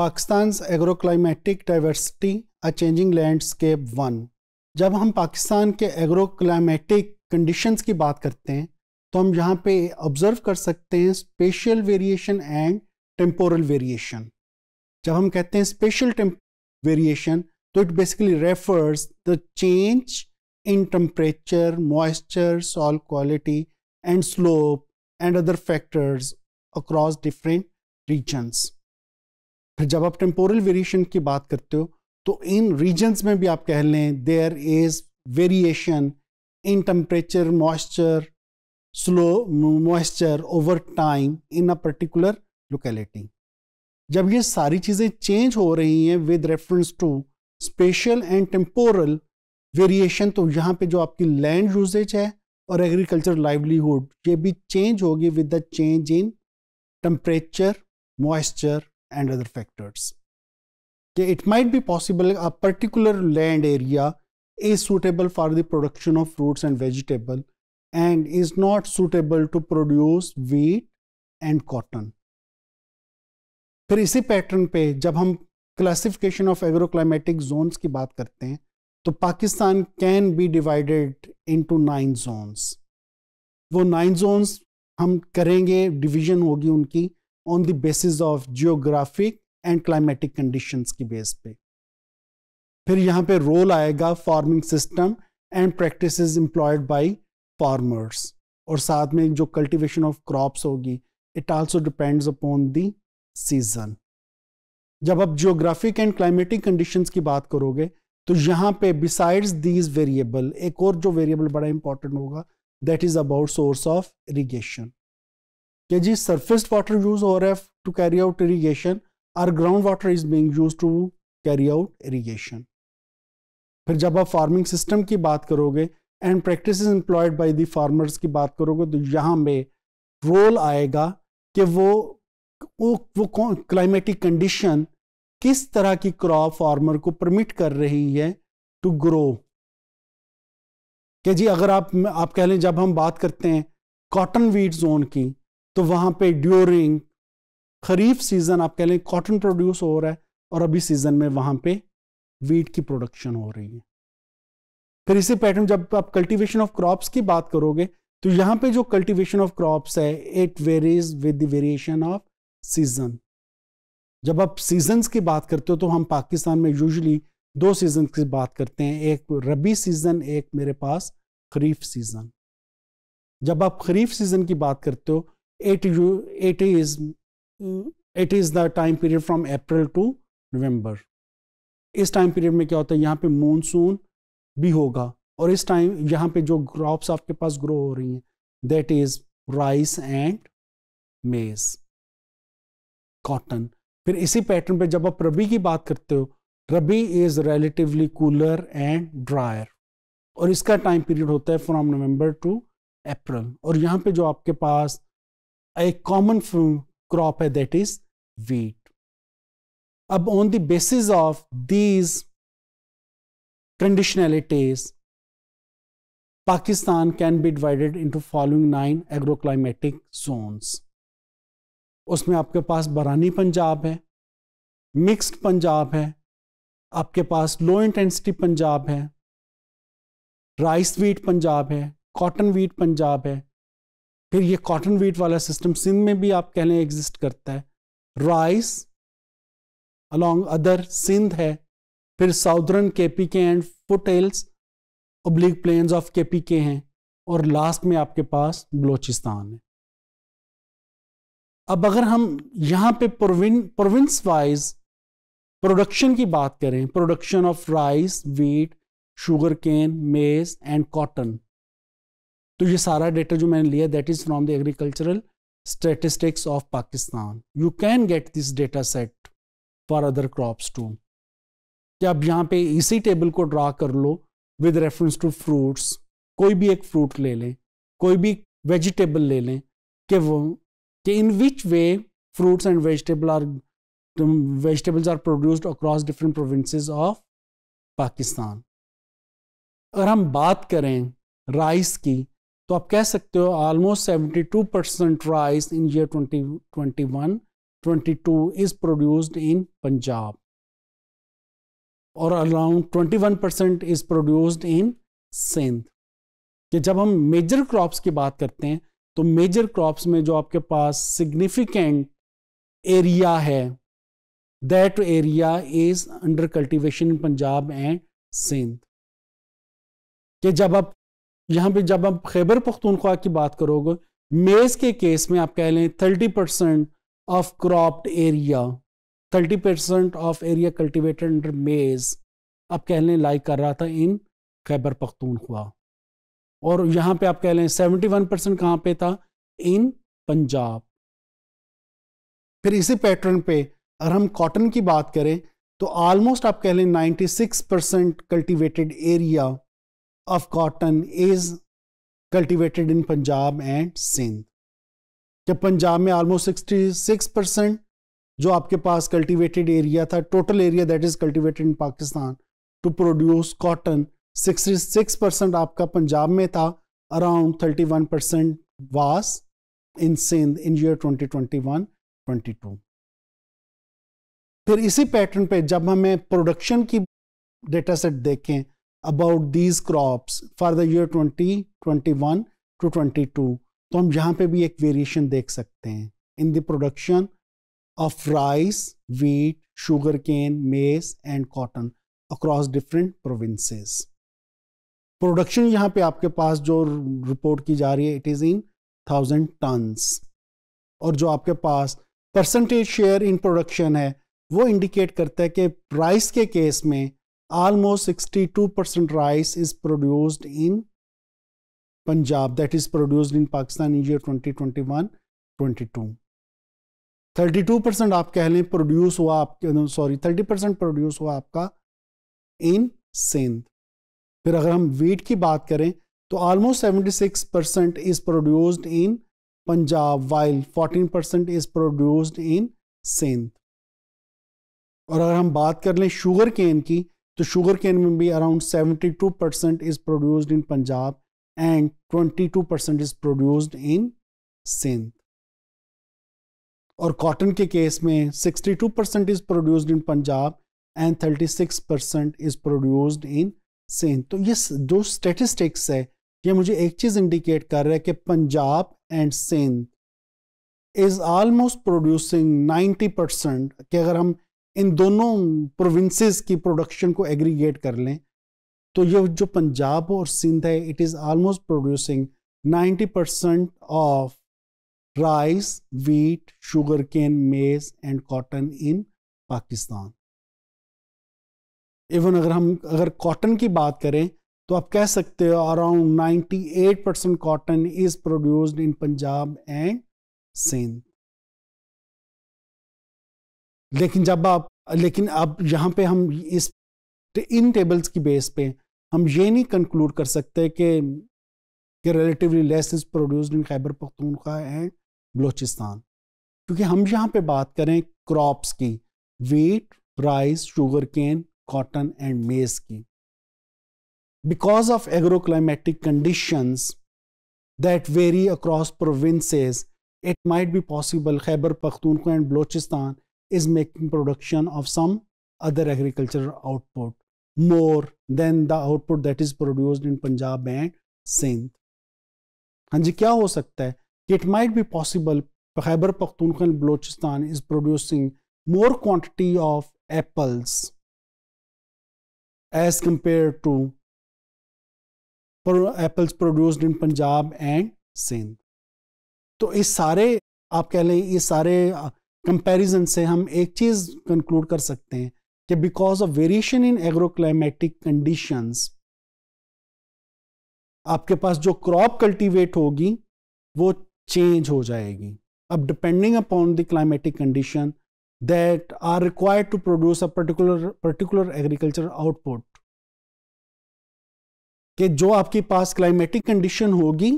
Pakistan agroclimatic diversity a changing landscape one जब हम पाकिस्तान के एग्रोक्लाइमेटिक कंडीशंस की बात करते हैं तो हम यहाँ पे ऑब्ज़र्व कर सकते हैं spatial variation and temporal variation जब हम कहते हैं स्पेशल वेरिएशन तो it basically refers the change in temperature moisture soil quality and slope and other factors across different regions फिर जब आप टेम्पोरल वेरिएशन की बात करते हो तो इन रीजन्स में भी आप कह लें there is variation in temperature moisture slow moisture over time in a particular locality जब ये सारी चीज़ें चेंज हो रही हैं with reference to spatial and temporal variation तो यहाँ पे जो आपकी लैंड यूजेज है और एग्रीकल्चर लाइवलीहुड ये भी चेंज होगी with the change in temperature moisture and other factors. Okay, it might be possible a particular land area is suitable for the production of fruits and vegetable and is not suitable to produce wheat and cotton. फिर इसी pattern पे जब हम classification of agroclimatic Jones की बात करते हैं तो Pakistan can be divided into nine zones वो नाइन जोन्स हम करेंगे डिवीजन होगी उनकी on the basis of geographic and climatic conditions की बेस पे फिर यहाँ पे रोल आएगा farming system and practices employed by farmers और साथ में जो कल्टीवेशन ऑफ क्रॉप्स होगी it also depends upon the season जब आप जियोग्राफिक एंड क्लाइमेटिक कंडीशंस की बात करोगे तो यहाँ पे बिसाइड्स दीज वेरिएबल एक और जो वेरिएबल बड़ा इंपॉर्टेंट होगा that is about source of irrigation कि जी सरफेस वाटर यूज हो रहा है टू कैरी आउट इरीगेशन और ground water is being use to carry out irrigation फिर जब आप फार्मिंग सिस्टम की बात करोगे and practice employed by the farmers की बात करोगे तो यहाँ में रोल आएगा कि वो वो वो कौन क्लाइमेटिक कंडीशन किस तरह की क्रॉप फार्मर को परमिट कर रही है टू ग्रो क्या जी अगर आप आप कह लें जब हम बात करते हैं कॉटन वीट जोन की तो वहां पे ड्यूरिंग खरीफ सीज़न आप कह लें कॉटन प्रोड्यूस हो रहा है और अभी सीज़न में वहां पे वीट की प्रोडक्शन हो रही है फिर इसी पैटर्न जब आप कल्टीवेशन ऑफ क्रॉप्स की बात करोगे तो यहाँ पे जो कल्टीवेशन ऑफ क्रॉप्स है it varies with variation of season जब आप सीजन्स की बात करते हो तो हम पाकिस्तान में यूजली दो सीजन की बात करते हैं एक रबी सीजन एक मेरे पास खरीफ सीजन जब आप खरीफ सीजन की बात करते हो it, it is it is the time period from April to November इस टाइम पीरियड में क्या होता है यहाँ पे monsoon भी होगा और इस टाइम यहाँ पे जो crops आपके पास ग्रो हो रही हैं that is rice and maize, cotton. फिर इसी पैटर्न पे जब आप रबी की बात करते हो rabi is relatively cooler and drier और इसका टाइम पीरियड होता है फ्रॉम नवंबर टू अप्रैल और यहाँ पे जो आपके पास a common crop that is wheat. Ab on the basis of these conditionalities, Pakistan can be divided into following nine agroclimatic zones. उसमें आपके पास बरानी पंजाब है मिक्स्ड पंजाब है आपके पास लो इंटेंसिटी पंजाब है राइस वीट पंजाब है कॉटन वीट पंजाब है फिर ये कॉटन वीट वाला सिस्टम सिंध में भी आप कह लें एग्जिस्ट करता है राइस अलॉन्ग अदर सिंध है फिर साउदर्न केपी के and hills oblique plains of KP के हैं और लास्ट में आपके पास बलोचिस्तान है अब अगर हम यहाँ पे प्रोविंस वाइज प्रोडक्शन की बात करें production of rice wheat sugar cane maize and cotton तो ये सारा डेटा जो मैंने लिया that is from the agricultural statistics of Pakistan you can get this data set for other crops too कि आप यहाँ पे इसी टेबल को ड्रा कर लो विद रेफरेंस टू फ्रूट्स कोई भी एक फ्रूट ले लें कोई भी वेजिटेबल ले लें कि वो कि in which way fruits and vegetable are vegetables are produced across different provinces of Pakistan अगर हम बात करें राइस की तो आप कह सकते हो almost seventy two percent rice in year twenty two is produced in Punjab और around twenty one percent is produced in Sindh कि जब हम मेजर क्रॉप्स की बात करते हैं तो मेजर क्रॉप्स में जो आपके पास सिग्निफिकेंट एरिया है that area is under cultivation in Punjab and Sindh कि जब आप यहाँ पे जब आप खैबर पख्तूनख्वा की बात करोगे मेज़ के केस में आप कह लें thirty percent of cropped area thirty percent of area cultivated under maize आप कह लें लाइक कर रहा था इन खैबर पख्तूनख्वा और यहाँ पे आप कह लें सेवेंटी वन परसेंट कहाँ पे था इन पंजाब फिर इसी पैटर्न पे अगर हम कॉटन की बात करें तो ऑलमोस्ट आप कह लें six percent cultivated area of cotton is cultivated in Punjab and Sindh. कि पंजाब में ऑलमोस्ट सिक्सटी सिक्स परसेंट जो आपके पास कल्टिवेटेड एरिया था total area that is cultivated in Pakistan to produce cotton sixty six percent आपका पंजाब में था around thirty one percent was in Sindh in year twenty two फिर इसी पैटर्न पे जब हमें प्रोडक्शन की डेटा सेट देखें about these crops for the year 2021 to 22 तो हम यहाँ पे भी एक वेरिएशन देख सकते हैं in the production of rice wheat sugar cane maize and cotton across different provinces production यहाँ पे आपके पास जो रिपोर्ट की जा रही है it is in thousand tons और जो आपके पास परसेंटेज शेयर इन प्रोडक्शन है वो इंडिकेट करता है कि प्राइस के केस में almost 62% rice is produced in Punjab that is produced in Pakistan in year 2021-22 thirty two percent आप कह लें प्रोड्यूस हुआ आपके सॉरी थर्टी परसेंट प्रोड्यूस हुआ आपका इन सिंध फिर अगर हम वीट की बात करें तो almost seventy six percent is produced in Punjab while fourteen percent is produced in Sindh और अगर हम बात कर लें शुगर केन की तो शुगर केन में भी around 72 percent is produced in Punjab and 22 percent is produced in Sindh और कॉटन के केस में 62 percent is produced in Punjab and 36 percent is produced in Sindh तो ये दो स्टेटिस्टिक्स है ये मुझे एक चीज़ इंडिकेट कर रहा है कि Punjab and Sindh is almost producing 90 percent कि अगर हम इन दोनों प्रोविंसेस की प्रोडक्शन को एग्रीगेट कर लें तो ये जो पंजाब और सिंध है it is almost producing 90 percent of rice wheat sugar cane maize and cotton in Pakistan even अगर हम अगर कॉटन की बात करें तो आप कह सकते हो around 98 percent cotton is produced in Punjab and Sindh लेकिन जब आप लेकिन अब यहाँ पे हम इस इन टेबल्स की बेस पे हम ये नहीं कंक्लूड कर सकते कि कि relatively less is produced in Khyber Pakhtunkhwa and Balochistan क्योंकि हम यहाँ पे बात करें क्रॉप्स की wheat rice sugar cane cotton and maize की because of agro climatic conditions that vary across provinces it might be possible Khyber Pakhtunkhwa and Balochistan is making production of some other agricultural output more than the output that is produced in Punjab and Sindh. हाँ जी क्या हो सकता है it might be possible Khyber Pakhtunkhwa and Balochistan is producing more quantity of apples as compared to apples produced in Punjab and Sindh. तो इस सारे आप कह लें ये सारे कंपैरिजन से हम एक चीज़ कंक्लूड कर सकते हैं कि because of variation in agroclimatic conditions आपके पास जो क्रॉप कल्टीवेट होगी वो चेंज हो जाएगी अब depending upon the climatic condition that are required to produce a particular particular agriculture output कि जो आपके पास क्लाइमेटिक कंडीशन होगी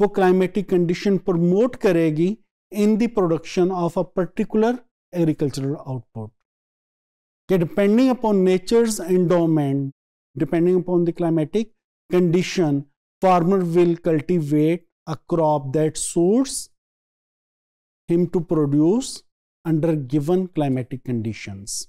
वो क्लाइमेटिक कंडीशन प्रमोट करेगी in the production of a particular agricultural output. Okay, depending upon nature's endowment, depending upon the climatic condition, farmer will cultivate a crop that suits him to produce under given climatic conditions.